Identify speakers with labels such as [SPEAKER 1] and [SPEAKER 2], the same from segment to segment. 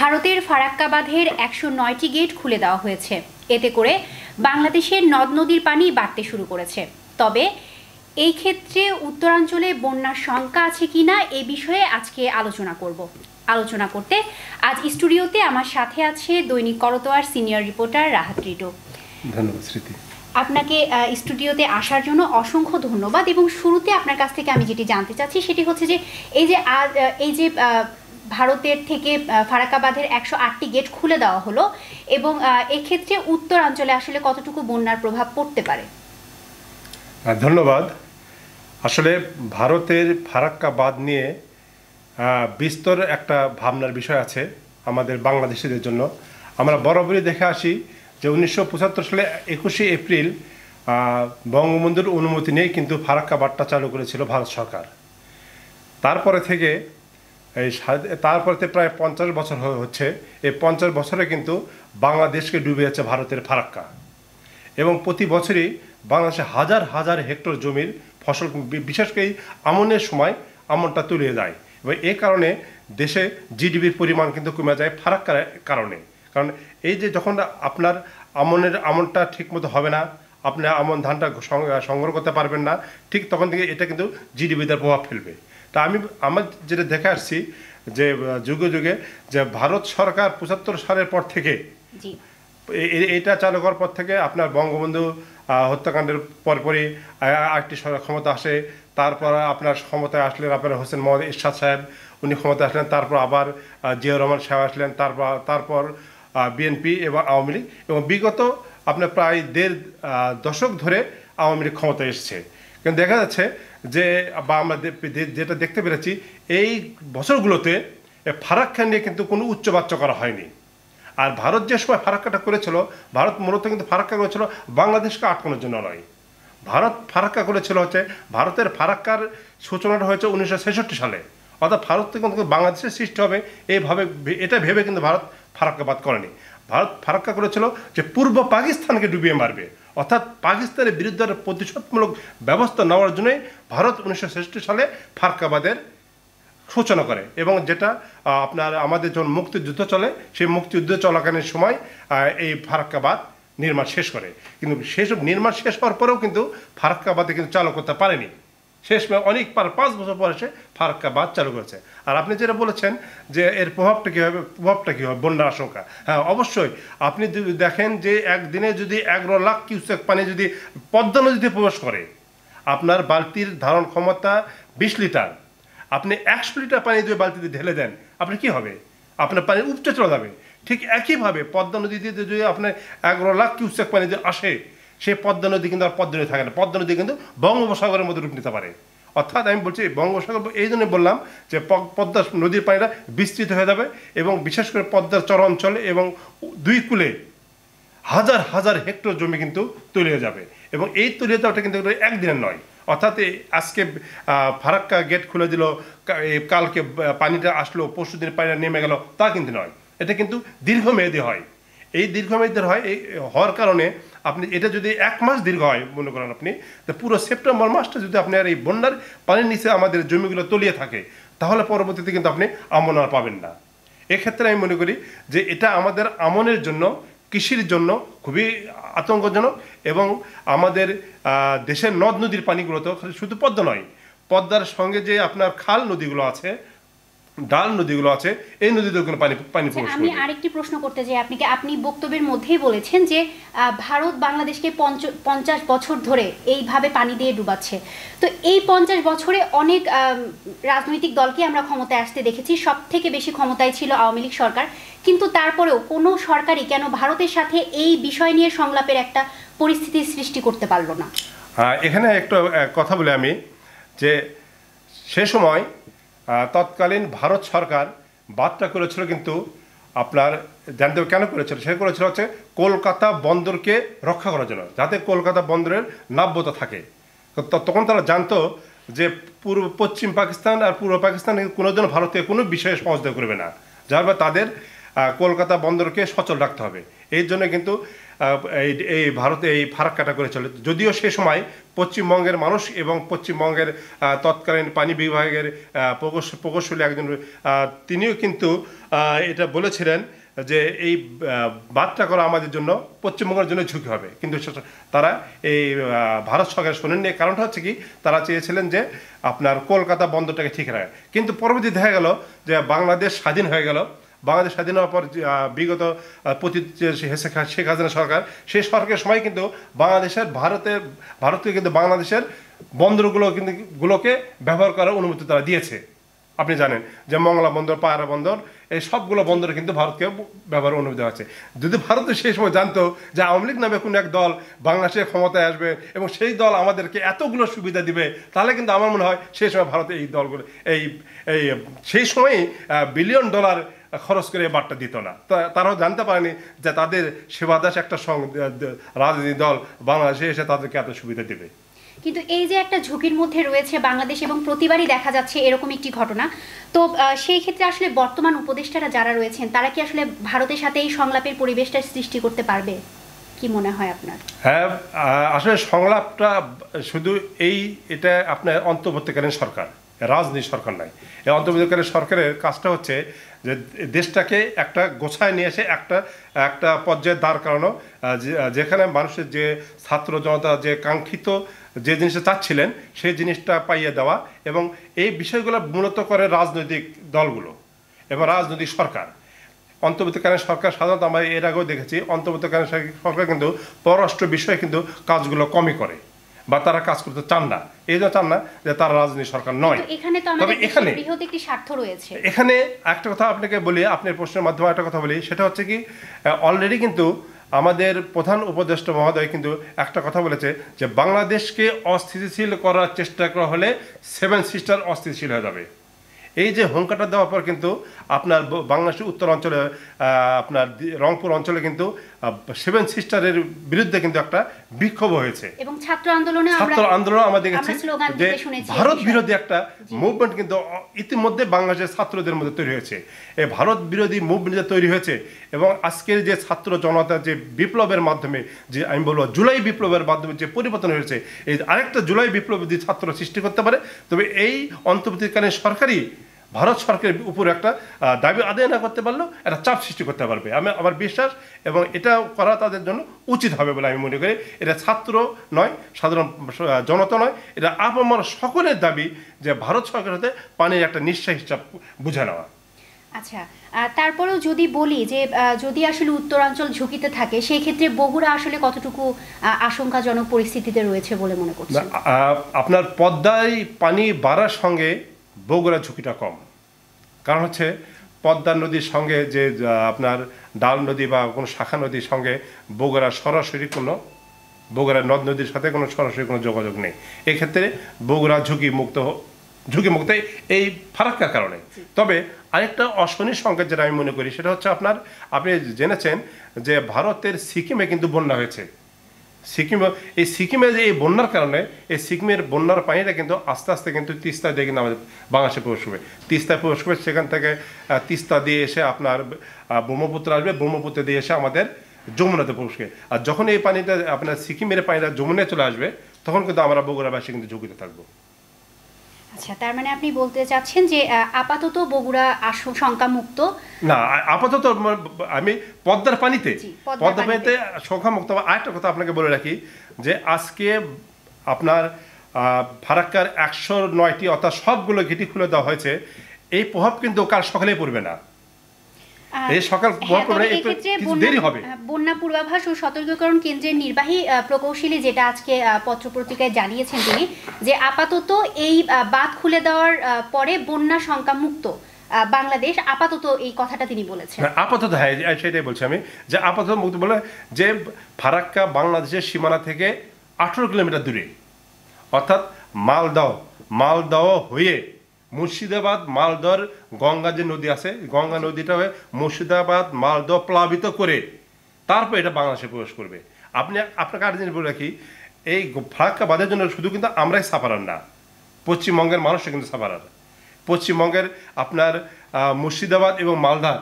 [SPEAKER 1] ভারতের ফারাক্কা বাঁধের একশো নয়টি গেট খুলে দেওয়া হয়েছে এতে করে বাংলাদেশের নদ নদীর পানি বাড়তে শুরু করেছে তবে এই ক্ষেত্রে উত্তরাঞ্চলে বন্যার শঙ্কা আছে কি না এ বিষয়ে আজকে আলোচনা করব আলোচনা করতে আজ স্টুডিওতে আমার সাথে আছে দৈনিক করতোয়ার সিনিয়র রিপোর্টার রাহাত রিডো ধন্যবাদ স্মৃতি আপনাকে স্টুডিওতে আসার জন্য অসংখ্য ধন্যবাদ এবং শুরুতে আপনার কাছ থেকে আমি যেটি জানতে চাচ্ছি সেটি হচ্ছে যে এই যে আজ এই যে ভারতের থেকে ফারাকাবাদের একশো আটটি গেট খুলে দেওয়া হলো এবং এক্ষেত্রে উত্তরাঞ্চলে আসলে কতটুকু বন্যার প্রভাব পড়তে পারে
[SPEAKER 2] হ্যাঁ, ধন্যবাদ আসলে ভারতের ফারাক্কাবাদ নিয়ে বিস্তর একটা ভাবনার বিষয় আছে আমাদের বাংলাদেশিদের জন্য আমরা বরাবরই দেখে আসি যে উনিশশো সালে একুশে এপ্রিল বঙ্গবন্ধুর অনুমতি নিয়ে কিন্তু ফারাক্কাবাদটা চালু করেছিল ভারত সরকার তারপরে থেকে এই তারপরে প্রায় পঞ্চাশ বছর হচ্ছে এই পঞ্চাশ বছরে কিন্তু বাংলাদেশকে ডুবে যাচ্ছে ভারতের ফারাক্কা এবং প্রতি বছরই বাংলাদেশে হাজার হাজার হেক্টর জমির ফসল বিশেষ করে আমনের সময় আমনটা তুলিয়ে যায় এবং এ কারণে দেশে জিডিপির পরিমাণ কিন্তু কমে যায় ফারাক্কার কারণে কারণ এই যে যখন আপনার আমনের আমনটা ঠিকমতো হবে না আপনি আমন ধানটা সংগ্রহ করতে পারবেন না ঠিক তখন থেকে এটা কিন্তু জিডিপিতে প্রভাব ফেলবে তা আমি আমার যেটা দেখে আসছি যে যুগে যুগে যে ভারত সরকার পঁচাত্তর সালের পর থেকে এটা চালু করার পর থেকে আপনার বঙ্গবন্ধু হত্যাকাণ্ডের পরপরই আরেকটি ক্ষমতা আসে তারপর আপনার ক্ষমতায় আসলেন আপনার হোসেন মোহাম্মদ ইরশাদ সাহেব উনি ক্ষমতায় আসলেন তারপর আবার জিয়া রহমান সাহেব আসলেন তারপর তারপর বিএনপি এবং আওয়ামী লীগ এবং বিগত আপনার প্রায় দেড় দশক ধরে আওয়ামী লীগ ক্ষমতায় এসছে কিন্তু দেখা যাচ্ছে যে বা আমরা যেটা দেখতে পেরেছি এই বছরগুলোতে ফারাক্কা নিয়ে কিন্তু কোনো উচ্চবাচ্য করা হয়নি আর ভারত যে সময় ফারাক্কাটা করেছিল ভারত মূলত কিন্তু ফারাক্কা করেছিল বাংলাদেশকে আটকানোর জন্য নয় ভারত ফারাক্কা করেছিল হচ্ছে ভারতের ফারাক্কার সূচনাটা হয়েছে উনিশশো সালে অর্থাৎ ভারত থেকে কিন্তু বাংলাদেশের সৃষ্টি হবে এইভাবে এটা ভেবে কিন্তু ভারত ফারাক্কাবাদ করেনি ভারত ফারাক্কা করেছিল যে পূর্ব পাকিস্তানকে ডুবিয়ে মারবে অর্থাৎ পাকিস্তানের বিরুদ্ধে প্রতিশোধমূলক ব্যবস্থা নেওয়ার জন্যই ভারত উনিশশো সালে ফারকাবাদের সূচনা করে এবং যেটা আপনার আমাদের যখন মুক্তিযুদ্ধ চলে সেই মুক্তিযুদ্ধ চলাকালীন সময় এই ফারাক্কাবাদ নির্মাণ শেষ করে কিন্তু সেসব নির্মাণ শেষ হওয়ার পরেও কিন্তু ফারাক্কাবাদে কিন্তু চালু করতে পারেনি শেষ অনেক পার পাঁচ বছর পর এসে ফারাক্কাবাদ চালু করেছে আর আপনি যেটা বলেছেন যে এর প্রভাবটা কী হবে প্রভাবটা কী হবে বন্যার আশঙ্কা হ্যাঁ অবশ্যই আপনি দেখেন যে একদিনে যদি এগারো লাখ কিউসেক পানি যদি পদ্মা নদীতে প্রবেশ করে আপনার বালতির ধারণ ক্ষমতা বিশ লিটার আপনি একশো লিটার পানি যদি বালতিতে ঢেলে দেন আপনি কি হবে আপনার পানি উপচে চলে যাবে ঠিক একইভাবে পদ্মা নদীতে যদি আপনার এগারো লাখ কিউসেক পানি যদি আসে সেই পদ্মা নদী কিন্তু আর পদ্মা নদী থাকে না পদ্মা নদী কিন্তু বঙ্গোপসাগরের মধ্যে রূপ নিতে পারে অর্থাৎ আমি বলছি বঙ্গোপসাগর এই জন্য বললাম যে পদ্মা নদীর পানিটা বিস্তৃত হয়ে যাবে এবং বিশেষ করে পদ্মার চর অঞ্চলে এবং দুই কুলে হাজার হাজার হেক্টর জমি কিন্তু তলিয়ে যাবে এবং এই তলিয়ে যাওয়াটা কিন্তু একদিনের নয় অর্থাৎ আজকে ফারাক্কা গেট খুলে দিল কালকে পানিটা আসলো পরশুদিন পানিটা নেমে গেল তা কিন্তু নয় এটা কিন্তু দীর্ঘমেয়াদী হয় এই দীর্ঘমেয়াদের হয় এই হওয়ার কারণে আপনি এটা যদি এক মাস দীর্ঘ হয় মনে করেন আপনি তো পুরো সেপ্টেম্বর মাসটা যদি আপনার এই বন্যার পানির নিচে আমাদের জমিগুলো তলিয়ে থাকে তাহলে পরবর্তীতে কিন্তু আপনি আমন আর পাবেন না এক্ষেত্রে আমি মনে করি যে এটা আমাদের আমনের জন্য কৃষির জন্য খুবই আতঙ্কজনক এবং আমাদের দেশের নদ নদীর পানিগুলো তো শুধু পদ্মা নয় পদ্মার সঙ্গে যে আপনার খাল নদীগুলো আছে ডাল নদীগুলো আছে এই নদীগুলো পানি পানি আচ্ছা, আমি
[SPEAKER 1] আরেকটি প্রশ্ন করতে চাই কি আপনি বক্তব্যের মধ্যেই বলেছেন যে ভারত বাংলাদেশকে পঞ্চাশ বছর ধরে এইভাবে পানি দিয়ে ডুবাচ্ছে তো এই পঞ্চাশ বছরে অনেক রাজনৈতিক দলকে আমরা ক্ষমতায় আসতে দেখেছি সব থেকে বেশি ক্ষমতায় ছিল আওয়ামী লীগ সরকার কিন্তু তারপরেও কোনো সরকারই কেন ভারতের সাথে এই বিষয় নিয়ে সংলাপের একটা পরিস্থিতির সৃষ্টি করতে পারলো না
[SPEAKER 2] হ্যাঁ, এখানে একটা কথা বলে আমি যে সে সময় তৎকালীন ভারত সরকার বাদটা করেছিল কিন্তু আপনার জানতে কেন করেছিল সে করেছিল হচ্ছে কলকাতা বন্দরকে রক্ষা করার জন্য যাতে কলকাতা বন্দরের নাব্যতা থাকে তখন তারা জানতো যে পূর্ব পশ্চিম পাকিস্তান আর পূর্ব পাকিস্তান কোনো জন্য ভারতকে কোনো বিষয়ে সহযোগিতা করবে না যার তাদের কলকাতা বন্দরকে সচল রাখতে হবে এর জন্য কিন্তু এই ভারতে এই ফারাক কাটা করে চলে যদিও সে সময় পশ্চিমবঙ্গের মানুষ এবং পশ্চিমবঙ্গের তৎকালীন পানি বিভাগের প্রকৌশলী একজন তিনিও কিন্তু এটা বলেছিলেন যে এই বাদটা করা আমাদের জন্য পশ্চিমবঙ্গের জন্য ঝুঁকি হবে কিন্তু তারা এই ভারত সরকার শোনেননি কারণটা হচ্ছে কি তারা চেয়েছিলেন যে আপনার কলকাতা বন্দরটাকে ঠিক রাখে কিন্তু পরবর্তী দেখা গেল যে বাংলাদেশ স্বাধীন হয়ে গেল বাংলাদেশ স্বাধীন হওয়ার পর বিগত পতিত শেখ হাসিনা সরকার সেই সরকারের সময় কিন্তু বাংলাদেশের ভারতের ভারতকে কিন্তু বাংলাদেশের বন্দরগুলো কিন্তু গুলোকে ব্যবহার করার অনুমতি তারা দিয়েছে আপনি জানেন যে মংলা বন্দর পায়রা বন্দর এই সবগুলো বন্দরে কিন্তু ভারতকে ব্যবহার অনুমতি দেওয়া হচ্ছে যদি ভারত সেই সময় জানতো যে আওয়ামী লীগ নামে কোনো এক দল বাংলাদেশের ক্ষমতায় আসবে এবং সেই দল আমাদেরকে এতগুলো সুবিধা দিবে তাহলে কিন্তু আমার মনে হয় সেই সময় ভারতে এই দলগুলো এই এই সেই সময়ই বিলিয়ন ডলার খরচ করে বার্তা দিত না তারাও জানতে পারেনি যে তাদের সেবাদাস একটা সং রাজনীতি দল বাংলাদেশে এসে তাদেরকে এত সুবিধা দেবে
[SPEAKER 1] কিন্তু এই যে একটা ঝুঁকির মধ্যে রয়েছে বাংলাদেশ এবং প্রতিবারই দেখা যাচ্ছে এরকম একটি ঘটনা তো সেই ক্ষেত্রে আসলে বর্তমান উপদেষ্টারা যারা রয়েছেন তারা কি আসলে ভারতের সাথে এই সংলাপের পরিবেশটা সৃষ্টি করতে পারবে কি মনে হয় আপনার
[SPEAKER 2] হ্যাঁ আসলে সংলাপটা শুধু এই এটা আপনার অন্তর্বর্তীকালীন সরকার রাজনীতি সরকার নাই এই অন্তর্বর্তীকালীন সরকারের কাজটা হচ্ছে যে দেশটাকে একটা গোছায় নিয়ে এসে একটা একটা পর্যায়ে দাঁড় করানো যেখানে মানুষের যে ছাত্র জনতা যে কাঙ্ক্ষিত যে জিনিসটা চাচ্ছিলেন সেই জিনিসটা পাইয়ে দেওয়া এবং এই বিষয়গুলো মূলত করে রাজনৈতিক দলগুলো এবং রাজনৈতিক সরকার অন্তর্বর্তীকালীন সরকার সাধারণত আমরা এর আগেও দেখেছি অন্তর্বর্তীকালীন সরকার কিন্তু পররাষ্ট্র বিষয়ে কিন্তু কাজগুলো কমই করে বা তারা কাজ করতে চান না এই যে চান না যে তারা রাজনীতি সরকার নয়
[SPEAKER 1] এখানে তো তবে এখানে একটি স্বার্থ রয়েছে এখানে
[SPEAKER 2] একটা কথা আপনাকে বলি আপনার প্রশ্নের মাধ্যমে একটা কথা বলি সেটা হচ্ছে কি অলরেডি কিন্তু আমাদের প্রধান উপদেষ্টা মহোদয় কিন্তু একটা কথা বলেছে যে বাংলাদেশকে অস্থিতিশীল করার চেষ্টা করা হলে সেভেন সিস্টার অস্থিতিশীল হয়ে যাবে এই যে হোমকাটা দেওয়ার পর কিন্তু আপনার বাংলাদেশের উত্তর অঞ্চলে আপনার রংপুর অঞ্চলে কিন্তু সেভেন সিস্টারের বিরুদ্ধে কিন্তু একটা বিক্ষোভ হয়েছে
[SPEAKER 1] এবং ছাত্র আন্দোলনে ছাত্র আন্দোলন আমরা দেখেছি যে ভারত বিরোধী
[SPEAKER 2] একটা মুভমেন্ট কিন্তু ইতিমধ্যে বাংলাদেশের ছাত্রদের মধ্যে তৈরি হয়েছে এই ভারত বিরোধী মুভমেন্ট যে তৈরি হয়েছে এবং আজকের যে ছাত্র জনতা যে বিপ্লবের মাধ্যমে যে আমি বলবো জুলাই বিপ্লবের মাধ্যমে যে পরিবর্তন হয়েছে এই আরেকটা জুলাই বিপ্লব যদি ছাত্র সৃষ্টি করতে পারে তবে এই অন্তর্বর্তীকালীন সরকারি ভারত সরকারের উপর একটা দাবি আদায় না করতে পারলেও একটা চাপ সৃষ্টি করতে পারবে আমি আমার বিশ্বাস এবং এটা করা তাদের জন্য উচিত হবে বলে আমি মনে করি এটা ছাত্র নয় সাধারণ জনতা নয় এটা আমার সকলের দাবি যে ভারত সরকারের হতে পানির একটা নিঃশ্বাস হিসাব বুঝে নেওয়া
[SPEAKER 1] আচ্ছা তারপরেও যদি বলি যে যদি আসলে উত্তরাঞ্চল ঝুঁকিতে থাকে সেই ক্ষেত্রে বগুড়া আসলে কতটুকু আশঙ্কাজনক পরিস্থিতিতে রয়েছে বলে মনে করছেন
[SPEAKER 2] আপনার পদ্মায় পানি বাড়ার সঙ্গে বগুড়া ঝুঁকিটা কম কারণ হচ্ছে পদ্মা নদীর সঙ্গে যে আপনার ডাল নদী বা কোনো শাখা নদীর সঙ্গে বগুড়া সরাসরি কোনো বগুড়া নদ নদীর সাথে কোনো সরাসরি কোনো যোগাযোগ নেই এক্ষেত্রে বগুড়া ঝুঁকি মুক্ত ঝুঁকি মুক্ত এই ফারাক্কার কারণে তবে আরেকটা অশনির সংকেত যেটা আমি মনে করি সেটা হচ্ছে আপনার আপনি জেনেছেন যে ভারতের সিকিমে কিন্তু বন্যা হয়েছে সিকিম এই সিকিমে যে এই বন্যার কারণে এই সিকিমের বন্যার পানিটা কিন্তু আস্তে আস্তে কিন্তু তিস্তা দিয়ে কিন্তু আমাদের বাংলাদেশে প্রবেশ করবে তিস্তায় প্রবেশ করবে সেখান থেকে তিস্তা দিয়ে এসে আপনার ব্রহ্মপুত্র আসবে ব্রহ্মপুত্র দিয়ে এসে আমাদের যমুনাতে প্রবেশ করে আর যখন এই পানিটা আপনার সিকিমের পানিটা যমুনায় চলে আসবে তখন কিন্তু আমরা বগুড়াবাসী কিন্তু ঝুঁকিতে থাকবো
[SPEAKER 1] আচ্ছা তার মানে আপনি বলতে চাচ্ছেন যে আপাতত বগুড়া সংখ্যা মুক্ত
[SPEAKER 2] না আপাতত আমি পদ্মার পানিতে পদ্মার পানিতে সংখ্যা মুক্ত আর একটা কথা আপনাকে বলে রাখি যে আজকে আপনার ফারাক্কার একশো নয়টি অর্থাৎ সবগুলো গেটি খুলে দেওয়া হয়েছে এই প্রভাব কিন্তু কাল সকালে পড়বে না হ্যাঁ, হ্যাঁ,
[SPEAKER 1] প্রকৌশলী যেটা আজকে জানিয়েছেন আপাতত খুলে দেওয়ার পরে বন্যা মুক্ত বাংলাদেশ আপাতত এই কথাটা তিনি বলেছেন হ্যাঁ,
[SPEAKER 2] আপাতত হ্যাঁ সেটাই বলছি আমি যে আপাতত মুক্ত বলে যে ফারাক্কা বাংলাদেশের সীমানা থেকে আঠেরো কিলোমিটার দূরে অর্থাৎ মালদহ মালদহ হয়ে মুর্শিদাবাদ মালদার গঙ্গা যে নদী আছে গঙ্গা নদীটা হয়ে মুর্শিদাবাদ মালদহ প্লাবিত করে তারপর এটা বাংলাদেশে প্রবেশ করবে আপনি আপনাকে আর জিনিস বলে রাখি এই ফারাক্কা বাঁধের জন্য শুধু কিন্তু আমরাই সাফারার না পশ্চিমবঙ্গের মানুষও কিন্তু সাফারার পশ্চিমবঙ্গের আপনার মুর্শিদাবাদ এবং মালদার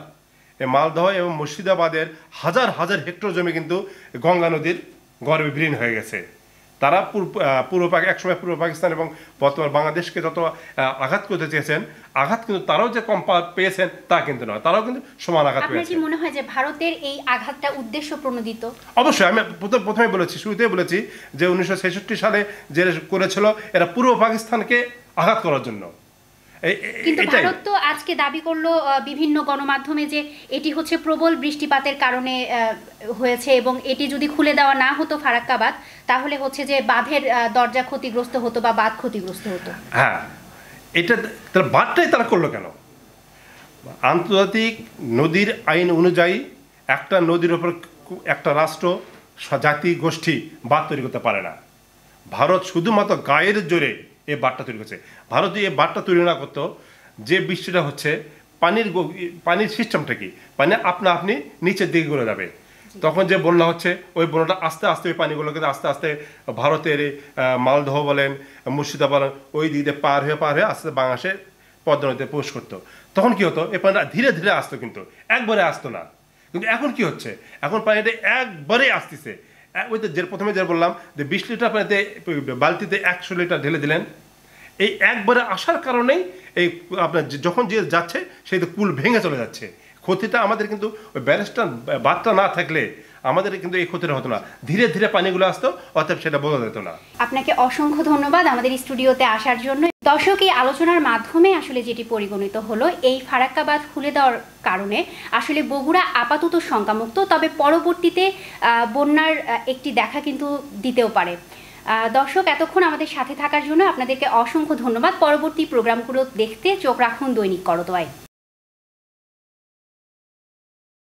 [SPEAKER 2] মালদহ এবং মুর্শিদাবাদের হাজার হাজার হেক্টর জমি কিন্তু গঙ্গা নদীর গর্বে বিলীন হয়ে গেছে তারা পূর্ব পূর্ব একসময় পূর্ব পাকিস্তান এবং বর্তমান বাংলাদেশকে যত আঘাত করতে চেয়েছেন আঘাত কিন্তু তারাও যে কম পেয়েছেন তা কিন্তু নয় তারাও কিন্তু সমান আঘাত পেয়েছে
[SPEAKER 1] মনে হয় যে ভারতের এই আঘাতটা উদ্দেশ্য প্রণোদিত
[SPEAKER 2] অবশ্যই আমি প্রথমে বলেছি শুরুতেই বলেছি যে উনিশশো সালে যে করেছিল এরা পূর্ব পাকিস্তানকে আঘাত করার জন্য কিন্তু ভারত
[SPEAKER 1] তো আজকে দাবি করলো বিভিন্ন গণমাধ্যমে যে এটি হচ্ছে প্রবল বৃষ্টিপাতের কারণে হয়েছে এবং এটি যদি খুলে দেওয়া না হতো ফারাক্কাবাদ তাহলে হচ্ছে যে বাঁধের দরজা ক্ষতিগ্রস্ত হতো বা বাঁধ ক্ষতিগ্রস্ত হতো
[SPEAKER 2] হ্যাঁ এটা তারা বাঁধটাই তারা করলো কেন আন্তর্জাতিক নদীর আইন অনুযায়ী একটা নদীর ওপর একটা রাষ্ট্র জাতি গোষ্ঠী বাদ তৈরি করতে পারে না ভারত শুধুমাত্র গায়ের জোরে এই বাটটা তৈরি করছে ভারত যদি এই বাঁধটা তৈরি না করতো যে বৃষ্টিটা হচ্ছে পানির পানির সিস্টেমটা কি পানি আপনা আপনি নিচের দিকে গড়ে যাবে তখন যে বন্যা হচ্ছে ওই বন্যাটা আস্তে আস্তে ওই পানিগুলো কিন্তু আস্তে আস্তে ভারতের মালদহ বলেন মুর্শিদাবাদ বলেন ওই দিকে পার হয়ে পার হয়ে আস্তে আস্তে বাংলাদেশের নদীতে প্রবেশ করতো তখন কি হতো এই পানিটা ধীরে ধীরে আসতো কিন্তু একবারে আসতো না কিন্তু এখন কি হচ্ছে এখন পানিটা একবারে আসতেছে ওই তো যে প্রথমে যে বললাম যে বিশ লিটার পানিতে বালতিতে একশো লিটার ঢেলে দিলেন এই একবারে আসার কারণেই এই আপনার যখন যে যাচ্ছে সেই তো কুল ভেঙে চলে যাচ্ছে ক্ষতিটা আমাদের কিন্তু ওই ব্যারেস্টার বাদটা না থাকলে আমাদের কিন্তু এই ক্ষতিটা হতো না ধীরে ধীরে পানিগুলো আসতো
[SPEAKER 1] অতএব সেটা বোঝা যেত না আপনাকে অসংখ্য ধন্যবাদ আমাদের স্টুডিওতে আসার জন্য দর্শক এই আলোচনার মাধ্যমে আসলে যেটি পরিগণিত হলো এই ফারাক্কাবাদ খুলে দেওয়ার কারণে আসলে বগুড়া আপাতত শঙ্কামুক্ত তবে পরবর্তীতে বন্যার একটি দেখা কিন্তু দিতেও পারে দর্শক এতক্ষণ আমাদের সাথে থাকার জন্য আপনাদেরকে অসংখ্য ধন্যবাদ পরবর্তী প্রোগ্রামগুলো দেখতে চোখ রাখুন দৈনিক করতোয়ায়